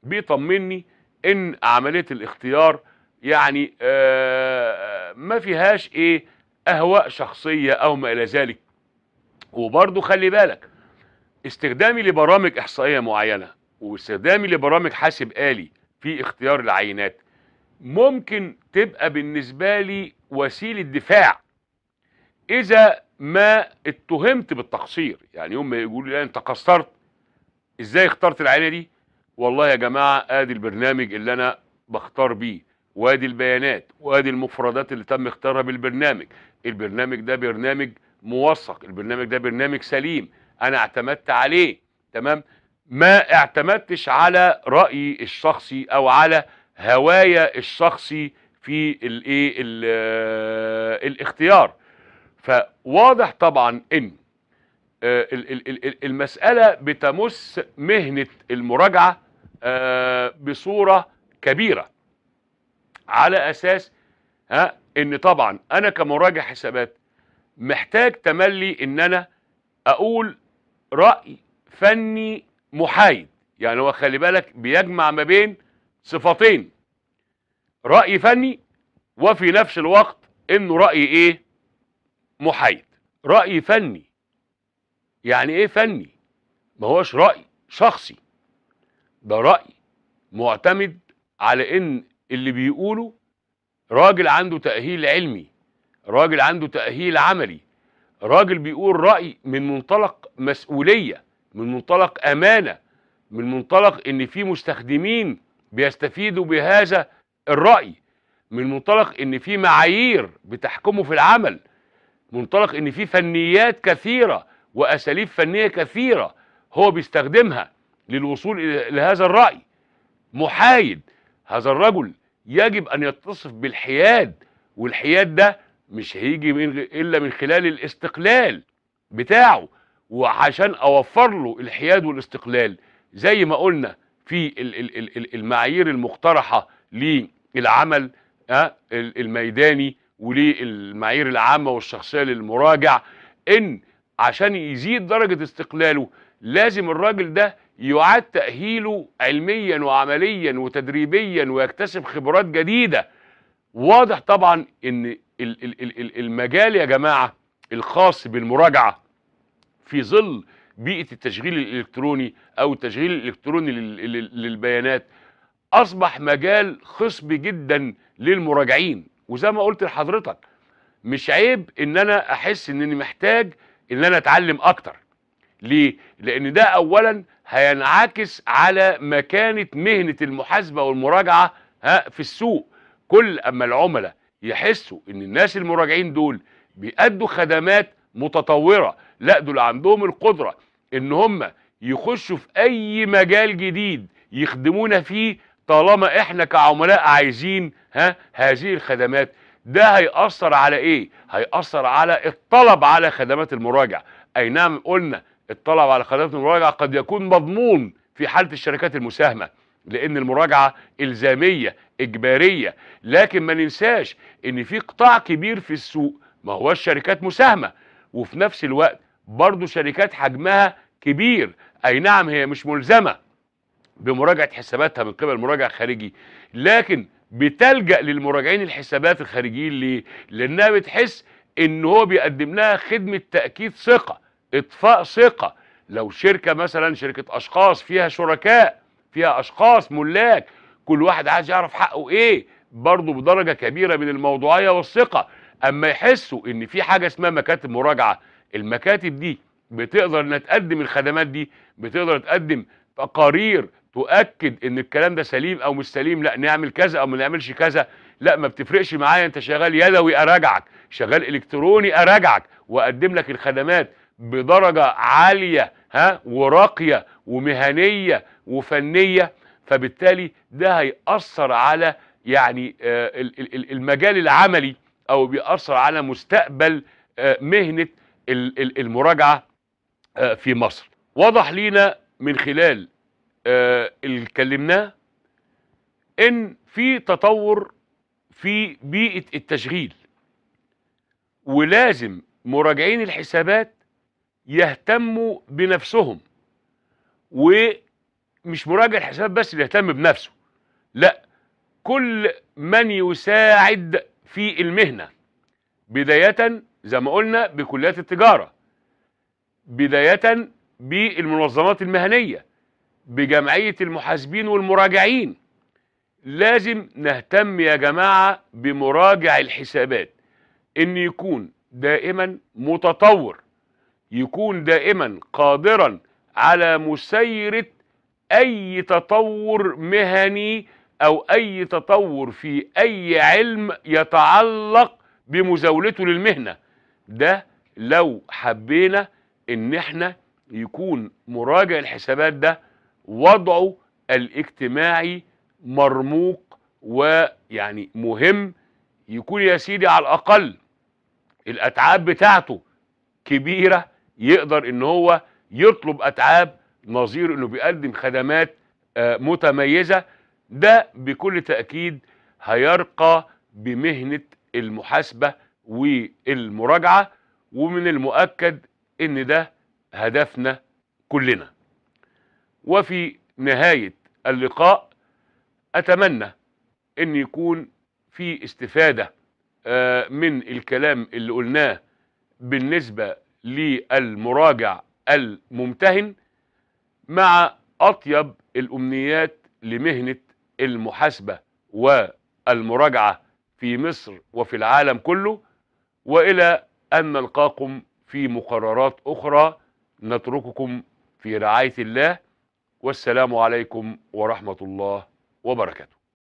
بيطمني ان عمليه الاختيار يعني آه ما فيهاش ايه أهواء شخصية أو ما إلى ذلك وبرضه خلي بالك استخدامي لبرامج إحصائية معينة واستخدامي لبرامج حاسب آلي في اختيار العينات ممكن تبقى بالنسبة لي وسيلة دفاع إذا ما اتهمت بالتقصير يعني يوم ما يقولوا لي أنت قصرت إزاي اخترت العينة دي والله يا جماعة آدي البرنامج اللي أنا بختار بيه وادي البيانات وادي المفردات اللي تم اختيارها بالبرنامج البرنامج ده برنامج موثق البرنامج ده برنامج سليم انا اعتمدت عليه تمام ما اعتمدتش على رايي الشخصي او على هوايا الشخصي في الايه آه، الاختيار فواضح طبعا ان آه، المساله بتمس مهنه المراجعه آه، بصوره كبيره على أساس ها إن طبعا أنا كمراجع حسابات محتاج تملي إن أنا أقول رأي فني محايد يعني هو خلي بالك بيجمع ما بين صفتين رأي فني وفي نفس الوقت إنه رأي إيه محايد رأي فني يعني إيه فني ما هوش رأي شخصي ده رأي معتمد على إن اللي بيقوله راجل عنده تأهيل علمي راجل عنده تأهيل عملي راجل بيقول رأي من منطلق مسؤولية من منطلق أمانة من منطلق إن في مستخدمين بيستفيدوا بهذا الرأي من منطلق إن في معايير بتحكمه في العمل منطلق إن في فنيات كثيرة وأساليب فنية كثيرة هو بيستخدمها للوصول إلى هذا الرأي محايد هذا الرجل يجب أن يتصف بالحياد والحياد ده مش هيجي من إلا من خلال الاستقلال بتاعه وعشان أوفر له الحياد والاستقلال زي ما قلنا في المعايير المقترحة للعمل آه، الميداني وللمعايير العامة والشخصية للمراجع إن عشان يزيد درجة استقلاله لازم الراجل ده يعاد تأهيله علميا وعمليا وتدريبيا ويكتسب خبرات جديدة واضح طبعا ان المجال يا جماعة الخاص بالمراجعة في ظل بيئة التشغيل الإلكتروني أو التشغيل الإلكتروني للبيانات أصبح مجال خصب جدا للمراجعين وزي ما قلت لحضرتك مش عيب ان انا احس انني محتاج ان انا اتعلم اكتر ليه لان ده اولا هينعكس على مكانه مهنه المحاسبه والمراجعه ها في السوق كل اما العملاء يحسوا ان الناس المراجعين دول بيأدوا خدمات متطوره لا دول عندهم القدره ان هم يخشوا في اي مجال جديد يخدمونا فيه طالما احنا كعملاء عايزين ها هذه الخدمات ده هيأثر على ايه هيأثر على الطلب على خدمات المراجعه اي نعم قلنا الطلب على خدمات المراجعة قد يكون مضمون في حالة الشركات المساهمة لأن المراجعة إلزامية إجبارية لكن ما ننساش إن في قطاع كبير في السوق ما هو شركات مساهمة وفي نفس الوقت برضه شركات حجمها كبير أي نعم هي مش ملزمة بمراجعة حساباتها من قبل مراجع خارجي لكن بتلجأ للمراجعين الحسابات الخارجيين ليه؟ لأنها بتحس إن هو بيقدم لها خدمة تأكيد ثقة اطفاء ثقه لو شركه مثلا شركه اشخاص فيها شركاء فيها اشخاص ملاك كل واحد عايز يعرف حقه ايه برضه بدرجه كبيره من الموضوعيه والثقه اما يحسوا ان في حاجه اسمها مكاتب مراجعه المكاتب دي بتقدر انها تقدم الخدمات دي بتقدر تقدم تقارير تؤكد ان الكلام ده سليم او مش سليم لا نعمل كذا او ما نعملش كذا لا ما بتفرقش معايا انت شغال يدوي اراجعك شغال الكتروني اراجعك واقدم لك الخدمات بدرجة عالية ها وراقية ومهنية وفنية فبالتالي ده هيأثر على يعني آه، المجال العملي أو بيأثر على مستقبل آه، مهنة المراجعة آه، في مصر وضح لينا من خلال اللي اتكلمناه ان في تطور في بيئة التشغيل ولازم مراجعين الحسابات يهتموا بنفسهم ومش مراجع الحساب بس اللي يهتم بنفسه لا كل من يساعد في المهنة بداية زي ما قلنا بكليات التجارة بداية بالمنظمات المهنية بجمعية المحاسبين والمراجعين لازم نهتم يا جماعة بمراجع الحسابات إن يكون دائما متطور يكون دائما قادرا على مسيرة أي تطور مهني أو أي تطور في أي علم يتعلق بمزاولته للمهنة ده لو حبينا إن إحنا يكون مراجع الحسابات ده وضعه الاجتماعي مرموق ويعني مهم يكون يا سيدي على الأقل الأتعاب بتاعته كبيرة يقدر ان هو يطلب اتعاب نظير انه بيقدم خدمات آه، متميزه ده بكل تاكيد هيرقى بمهنه المحاسبه والمراجعه ومن المؤكد ان ده هدفنا كلنا وفي نهايه اللقاء اتمنى ان يكون في استفاده آه، من الكلام اللي قلناه بالنسبه للمراجع الممتهن مع أطيب الأمنيات لمهنة المحاسبة والمراجعة في مصر وفي العالم كله وإلى أن نلقاكم في مقررات أخرى نترككم في رعاية الله والسلام عليكم ورحمة الله وبركاته